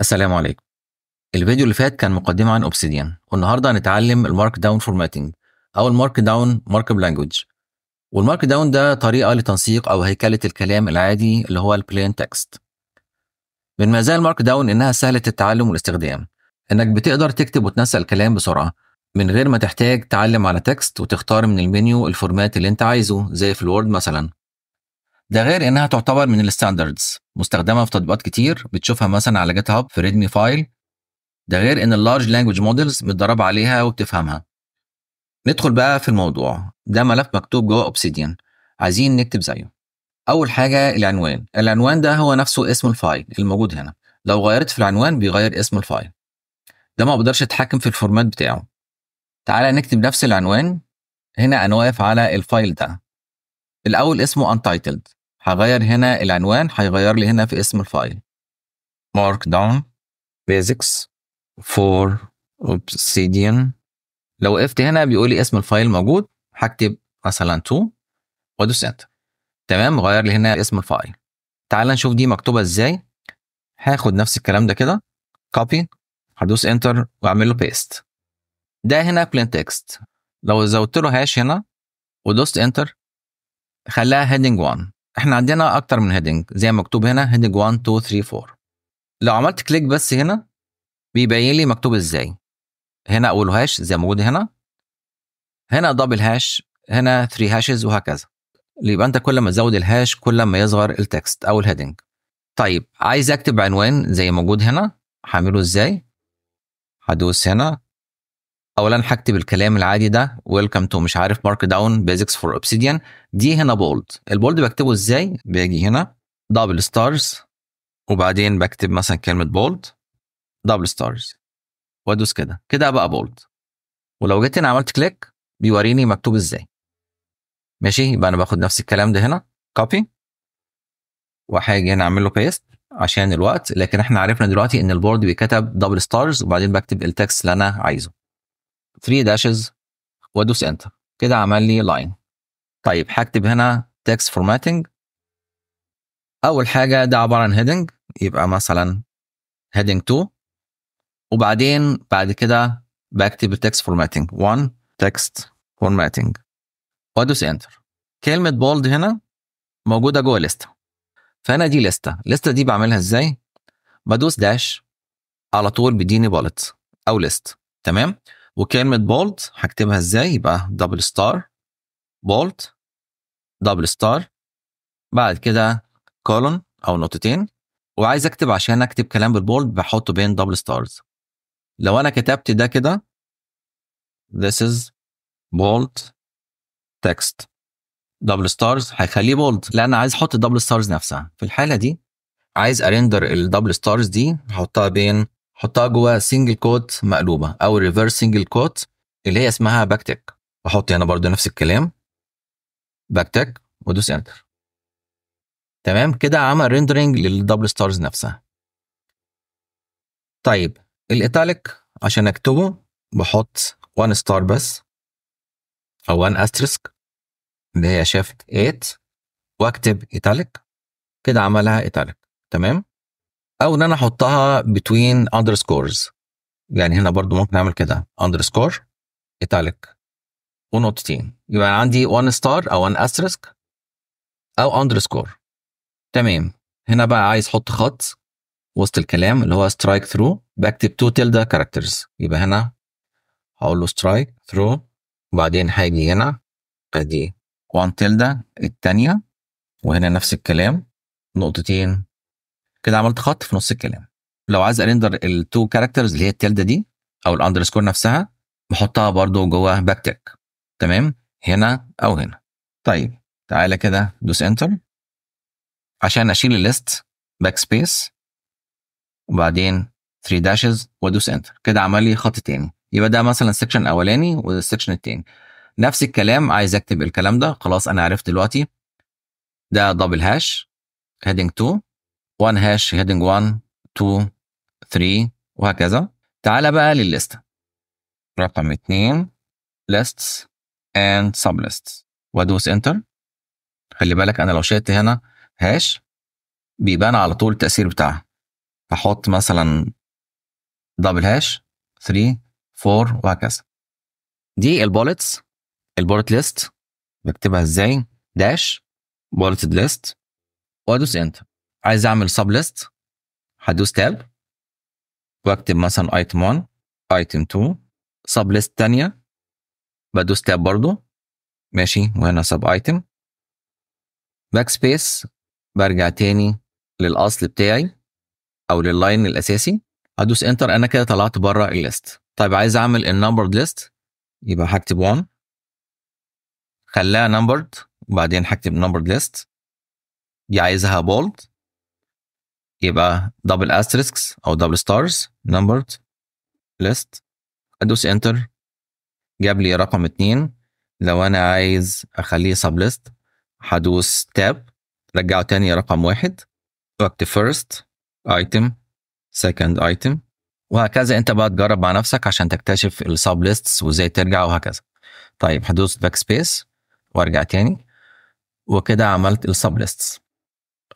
السلام عليكم الفيديو اللي فات كان مقدمة عن اوبسيديان والنهاردة هنتعلم المارك داون فورماتنج أو المارك داون مارك لانجوج والمارك داون ده طريقة لتنسيق أو هيكلة الكلام العادي اللي هو البلين تكست من مزايا المارك داون إنها سهلة التعلم والاستخدام إنك بتقدر تكتب وتنسق الكلام بسرعة من غير ما تحتاج تعلم على تكست وتختار من المنيو الفورمات اللي أنت عايزه زي في الوورد مثلا ده غير انها تعتبر من الستاندردز مستخدمه في تطبيقات كتير بتشوفها مثلا على جيت هاب في ريدمي فايل ده غير ان اللارج لانجوج مودلز متدربه عليها وبتفهمها ندخل بقى في الموضوع ده ملف مكتوب جوه اوبسيديان عايزين نكتب زيه اول حاجه العنوان العنوان ده هو نفسه اسم الفايل الموجود هنا لو غيرت في العنوان بيغير اسم الفايل ده ما اقدرش اتحكم في الفورمات بتاعه تعالى نكتب نفس العنوان هنا انا واقف على الفايل ده الاول اسمه untitled هغير هنا العنوان هيغير لي هنا في اسم الفايل مارك داون بيزكس فور obsidian لو وقفت هنا بيقول لي اسم الفايل موجود هكتب مثلا تو وادوس انتر تمام غير لي هنا اسم الفايل تعال نشوف دي مكتوبه ازاي هاخد نفس الكلام ده كده كوبي هدوس انتر واعمل له بيست ده هنا بلين تكست لو زودت له هاش هنا ودوست انتر خلاها هيدنج 1 احنا عندنا اكتر من هيدنج زي ما مكتوب هنا هيدنج 1 2 3 4 لو عملت كليك بس هنا بيبين لي مكتوب ازاي هنا اول هاش زي موجود هنا هنا دبل هاش هنا 3 هاشز وهكذا يبقى انت كل ما تزود الهاش كل ما يصغر التكست او الهيدنج طيب عايز اكتب عنوان زي موجود هنا هعمله ازاي هدوس هنا اولا هكتب الكلام العادي ده ويلكم تو مش عارف مارك داون بيزكس فور اوبسيديان دي هنا بولد البولد بكتبه ازاي باجي هنا دبل ستارز وبعدين بكتب مثلا كلمه بولد دبل ستارز وادوس كده كده بقى بولد ولو جيت هنا عملت كليك بيوريني مكتوب ازاي ماشي يبقى انا باخد نفس الكلام ده هنا كوبي وهاجي هنا اعمل له بيست عشان الوقت لكن احنا عرفنا دلوقتي ان البورد بيكتب دبل ستارز وبعدين بكتب التكست اللي انا عايزه 3 داشز وادوس انتر كده عمل لي لاين طيب هكتب هنا تكست فورماتنج اول حاجه ده عباره عن هيدنج يبقى مثلا هيدنج 2 وبعدين بعد كده بكتب التكست فورماتنج 1 تكست فورماتنج وادوس انتر كلمه بولد هنا موجوده جوه لسته فانا دي لسته الليسته دي بعملها ازاي بدوس داش على طول بيديني بولت او ليست تمام وكلمة بولت هكتبها ازاي يبقى دبل ستار بولت دبل ستار بعد كده كولون أو نقطتين وعايز أكتب عشان أكتب كلام بالبولت بحطه بين دبل ستارز لو أنا كتبت ده كده this is bold text دبل ستارز هيخليه بولد لان عايز احط الدبل ستارز نفسها في الحاله دي عايز ارندر الدبل ستارز دي احطها بين حطها جوه سنجل كوت مقلوبه او ريفرس سنجل كوت اللي هي اسمها باك تك احط هنا برضو نفس الكلام باك تك ودوس انتر تمام كده عمل ريندرنج للدبل ستارز نفسها طيب الايتاليك عشان اكتبه بحط 1 ستار بس او 1 استرسك اللي هي شيفت 8 واكتب ايتاليك كده عملها ايتاليك تمام او ان انا احطها بتوين اندرسكورز يعني هنا برضو ممكن اعمل كده اندرسكور ايتاليك ونقطتين يبقى عندي 1 ستار او 1 استرسك او اندرسكور تمام هنا بقى عايز احط خط وسط الكلام اللي هو سترايك ثرو بكتب تو تلدا كاركترز يبقى هنا هقول له سترايك ثرو وبعدين هاجي هنا ادي 1 تلدا الثانيه وهنا نفس الكلام نقطتين كده عملت خط في نص الكلام لو عايز ارندر التو كاركترز اللي هي التلده دي او الاندرسكور نفسها بحطها برضو جوه باك تك تمام هنا او هنا طيب تعالى كده دوس انتر عشان اشيل الليست باك سبيس وبعدين 3 داشز وادوس انتر كده عمل لي خط تاني يبقى ده مثلا السكشن الاولاني والسكشن التاني نفس الكلام عايز اكتب الكلام ده خلاص انا عرفت دلوقتي ده دبل هاش هيدنج 2 1 هاش هيدنج 1 2 3 وهكذا تعال بقى للليستة رقم 2 lists and sub lists وادوس انتر خلي بالك انا لو شلت هنا هاش بيبان على طول التأثير بتاعها احط مثلا دبل هاش 3 4 وهكذا دي البولتس البولت ليست بكتبها ازاي داش بولتد ليست وادوس انتر عايز اعمل سب ليست هدوس تاب واكتب مثلا ايتم 1 ايتم 2 سب ليست ثانيه بدوس تاب برضو ماشي وهنا سب ايتم باك سبيس برجع تاني للاصل بتاعي او لللاين الاساسي هدوس انتر انا كده طلعت بره الليست طيب عايز اعمل النمبر ليست يبقى هكتب 1 خلاها نمبرد وبعدين هكتب نمبرد ليست دي عايزها بولد يبقى دبل استريسكس او دبل ستارز نمبرد ليست ادوس انتر جاب لي رقم اتنين لو انا عايز اخليه سب ليست هدوس تاب رجعه تاني رقم واحد واكتب فيرست ايتم سكند ايتم وهكذا انت بقى تجرب مع نفسك عشان تكتشف السب ليستس وازاي ترجع وهكذا طيب هدوس باك سبيس وارجع تاني وكده عملت السب ليستس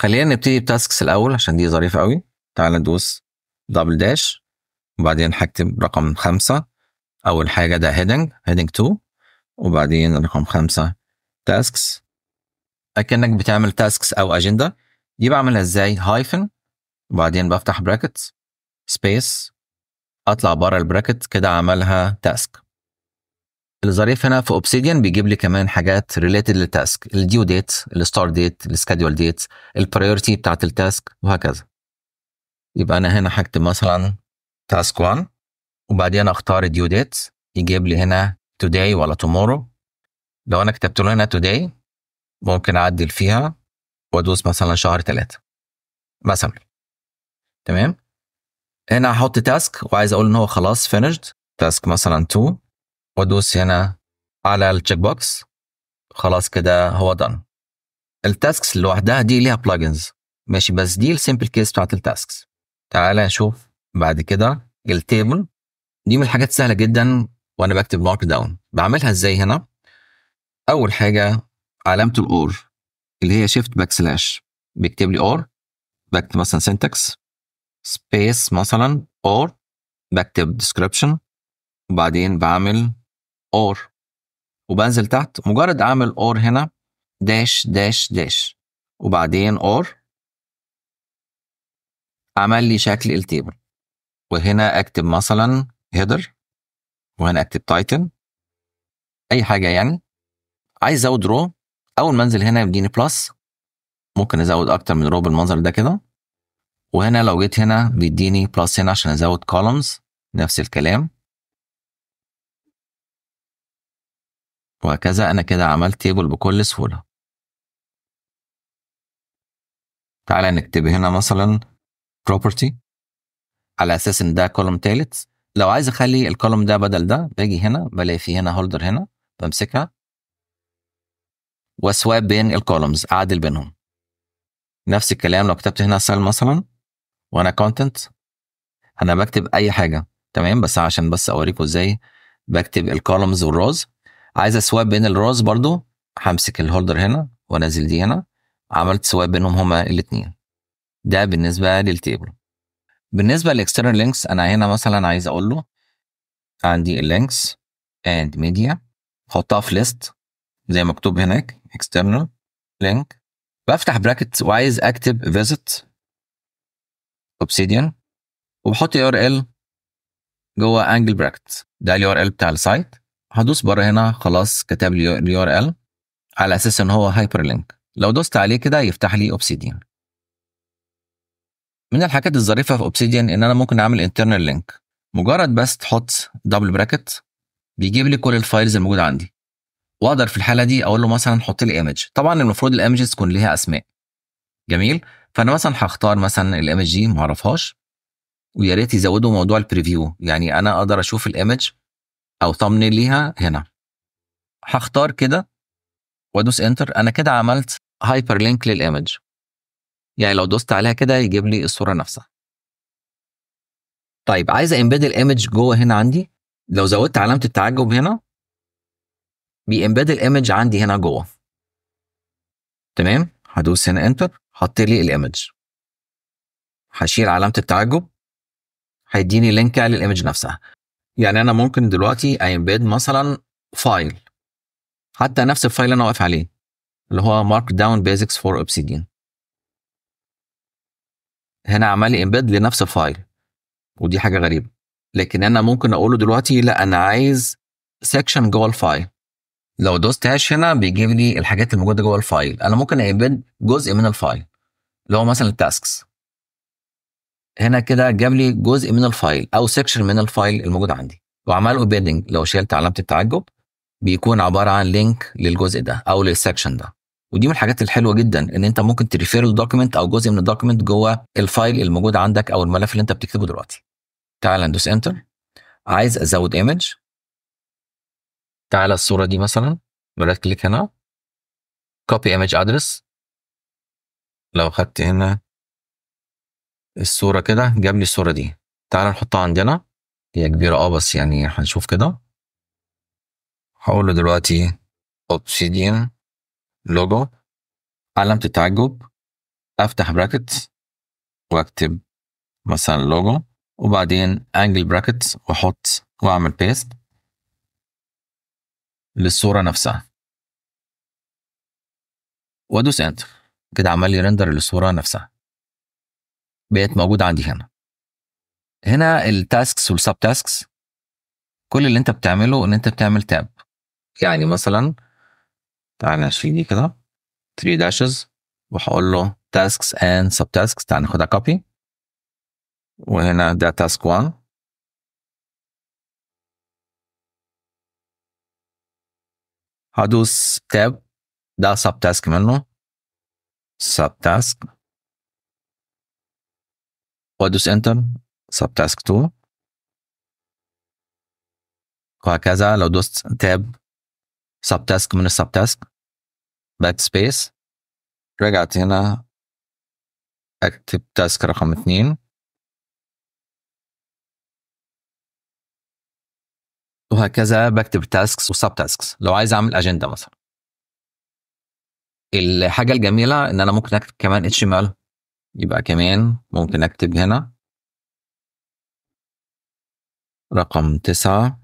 خلينا نبتدي بتاسكس الاول عشان دي ظريفه قوي تعال ندوس دبل داش وبعدين هكتب رقم خمسة اول حاجه ده هيدنج هيدنج 2 وبعدين رقم خمسة تاسكس اكنك بتعمل تاسكس او اجنده دي بعملها ازاي هايفن وبعدين بفتح براكت سبيس اطلع بره البراكت كده عملها تاسك الظريف هنا في اوبسيديان بيجيب لي كمان حاجات ريليتد للتاسك الديو ديت الستار ديت السكادول ديت البريورتي بتاعت التاسك وهكذا يبقى انا هنا هكتب مثلا تاسك 1 وبعدين اختار الديو ديت يجيب لي هنا today ولا tomorrow لو انا كتبت له هنا today ممكن اعدل فيها وادوس مثلا شهر ثلاثة مثلا تمام هنا هحط تاسك وعايز اقول ان هو خلاص فينيشد تاسك مثلا 2 وادوس هنا على التشيك بوكس خلاص كده هو دن التاسكس لوحدها دي ليها بلجنز ماشي بس دي السيمبل كيس بتاعت التاسكس تعالى نشوف بعد كده التيبل دي من الحاجات سهله جدا وانا بكتب مارك داون بعملها ازاي هنا اول حاجه علامه الاور اللي هي شيفت باك سلاش بيكتب لي اور بكتب مثلا سنتكس سبيس مثلا اور بكتب ديسكربشن وبعدين بعمل اور وبنزل تحت مجرد اعمل اور هنا داش داش داش وبعدين اور عمل لي شكل التيبل وهنا اكتب مثلا هيدر وهنا اكتب تايتن اي حاجه يعني عايز ازود رو اول ما انزل هنا يديني بلس ممكن ازود اكتر من رو بالمنظر ده كده وهنا لو جيت هنا بيديني بلس هنا عشان ازود كولومز نفس الكلام وهكذا أنا كده عملت تيبل بكل سهولة تعالى نكتب هنا مثلا property على أساس إن ده كولوم تالت لو عايز أخلي الكولوم ده بدل ده باجي هنا بلاقي في هنا هولدر هنا بمسكها وأسواب بين الكولومز أعدل بينهم نفس الكلام لو كتبت هنا سيل مثلا وأنا كونتنت أنا بكتب أي حاجة تمام بس عشان بس أوريكم إزاي بكتب الكولومز والروز عايز اسواب بين الراس برضو همسك الهولدر هنا وانزل دي هنا عملت سواب بينهم هما الاثنين ده بالنسبه للتيبل بالنسبه للاكسترنال لينكس انا هنا مثلا عايز اقول له عندي اللينكس اند ميديا حطها في ليست زي مكتوب هناك external link بفتح براكت وعايز اكتب visit obsidian وبحط يو ار ال جوه انجل براكت ده اليو ار ال بتاع السايت هدوس بره هنا خلاص كتب لي اليو ار ال على اساس ان هو هايبر لينك لو دوست عليه كده يفتح لي اوبسيديان من الحاجات الظريفه في اوبسيديان ان انا ممكن اعمل انترنال لينك مجرد بس تحط دبل براكت بيجيب لي كل الفايلز الموجوده عندي واقدر في الحاله دي اقول له مثلا حط لي ايمج طبعا المفروض الايمجز تكون ليها اسماء جميل فانا مثلا هختار مثلا الايمج دي ما اعرفهاش ويا ريت يزودوا موضوع البريفيو يعني انا اقدر اشوف الايمج او ثامنيل ليها هنا هختار كده وادوس انتر انا كده عملت هايبر لينك للايمج يعني لو دوست عليها كده يجيب لي الصوره نفسها طيب عايز امبيد الايمج جوه هنا عندي لو زودت علامه التعجب هنا بيمبيد الايمج عندي هنا جوه تمام هدوس هنا انتر حط لي الايمج هشيل علامه التعجب هيديني لينك يعني للايمج نفسها يعني انا ممكن دلوقتي امبيد مثلا فايل حتى نفس الفايل اللي انا واقف عليه اللي هو مارك داون بيزكس فور اوبسيديان هنا عمال امبيد لنفس الفايل ودي حاجه غريبه لكن انا ممكن اقول له دلوقتي لا انا عايز سيكشن جوه الفايل لو دوست هاش هنا بيجيب لي الحاجات الموجوده جوه الفايل انا ممكن امبيد جزء من الفايل اللي هو مثلا التاسكس هنا كده جاب لي جزء من الفايل او سيكشن من الفايل الموجود عندي وعمل اوبيدنج لو شلت علامه التعجب بيكون عباره عن لينك للجزء ده او للسكشن ده ودي من الحاجات الحلوه جدا ان انت ممكن تريفير الدوكيمنت او جزء من الدوكيمنت جوه الفايل الموجود عندك او الملف اللي انت بتكتبه دلوقتي تعال ندوس انتر عايز ازود ايمج تعال الصوره دي مثلا بلات كليك هنا كوبي ايمج ادرس لو خدت هنا الصورة كده جاب لي الصورة دي تعال نحطها عندنا هي كبيرة اه بس يعني هنشوف كده هقول له دلوقتي اوبسيديان لوجو علامة التعجب افتح براكت واكتب مثلا لوجو وبعدين انجل براكت واحط واعمل بيست للصورة نفسها وادوس انتر كده عمل لي رندر للصورة نفسها بقت موجوده عندي هنا هنا التاسكس والسب تاسكس كل اللي انت بتعمله ان انت بتعمل تاب يعني مثلا تعالى نشيل دي كده 3 داشز وهقول له تاسكس اند سب تاسكس تعالى ناخدها كوبي وهنا ده تاسك 1 هدوس تاب ده سب تاسك منه سب تاسك وأدوس انتر سب تاسك 2 وهكذا لو دوست تاب سب تاسك من السب تاسك باك سبيس رجعت هنا اكتب تاسك رقم 2 وهكذا بكتب تاسكس وسب تاسكس لو عايز اعمل اجنده مثلا الحاجه الجميله ان انا ممكن اكتب كمان اتش ام ال يبقى كمان ممكن أكتب هنا رقم تسعة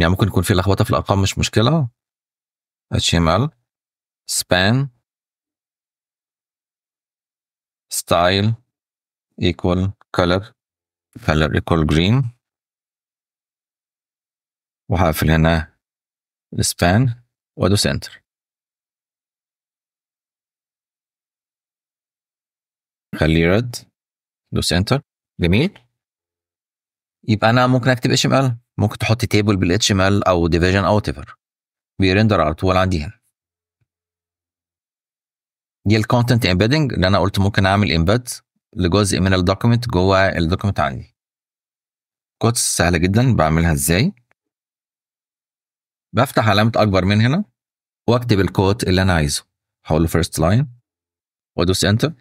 يعني ممكن يكون في لخبطة في الأرقام مش مشكلة HTML span style equal color color equal green وهقفل هنا span وادوس enter خليه رد دوس انتر جميل يبقى انا ممكن اكتب اتش ام ال ممكن تحط تيبل بالاتش ام ال او ديفيجن او تيفر بيرندر على طول عندي هنا دي الكونتنت امبيدنج اللي انا قلت ممكن اعمل امبيد لجزء من الدوكيمنت جوه الدوكيمنت عندي كوتس سهله جدا بعملها ازاي بفتح علامه اكبر من هنا واكتب الكود اللي انا عايزه هقول له فيرست لاين وادوس انتر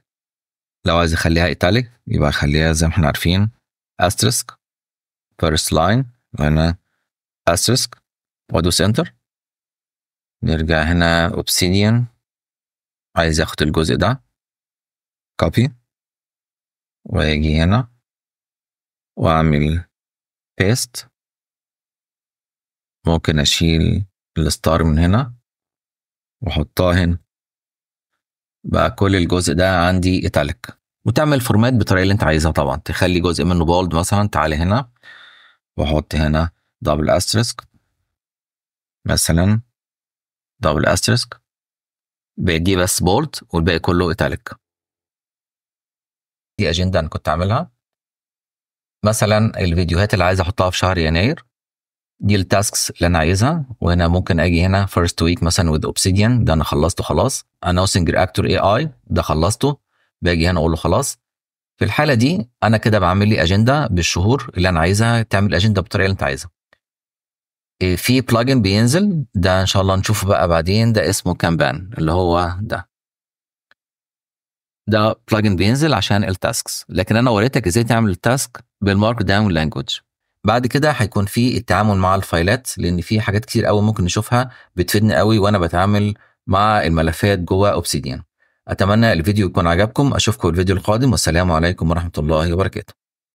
لو عايز اخليها ايتاليك يبقى اخليها زي ما احنا عارفين استرسك فيرست لاين هنا استرسك وادوس انتر نرجع هنا اوبسيديان عايز اخد الجزء ده كوبي واجي هنا واعمل بيست ممكن اشيل الستار من هنا واحطها هنا بقى كل الجزء ده عندي ايتاليك وتعمل فورمات بالطريقه اللي انت عايزها طبعا تخلي جزء منه بولد مثلا تعالى هنا واحط هنا دبل استرسك مثلا دبل استرسك دي بس بولد والباقي كله ايتاليك دي اجنده انا كنت عاملها مثلا الفيديوهات اللي عايز احطها في شهر يناير دي التاسكس اللي انا عايزها وهنا ممكن اجي هنا فيرست ويك مثلا وذ اوبسيديان ده انا خلصته خلاص اناونسنج رياكتور اي اي ده خلصته باجي هنا اقول له خلاص في الحاله دي انا كده بعمل لي اجنده بالشهور اللي انا عايزها تعمل اجنده بالطريقه اللي انت عايزها إيه، في بلجن بينزل ده ان شاء الله نشوفه بقى بعدين ده اسمه كامبان اللي هو ده ده بلجن بينزل عشان التاسكس لكن انا وريتك ازاي تعمل التاسك بالمارك داون لانجوج بعد كده هيكون في التعامل مع الفايلات لان في حاجات كتير قوي ممكن نشوفها بتفيدني قوي وانا بتعامل مع الملفات جوه اوبسيديان اتمنى الفيديو يكون عجبكم اشوفكم الفيديو القادم والسلام عليكم ورحمه الله وبركاته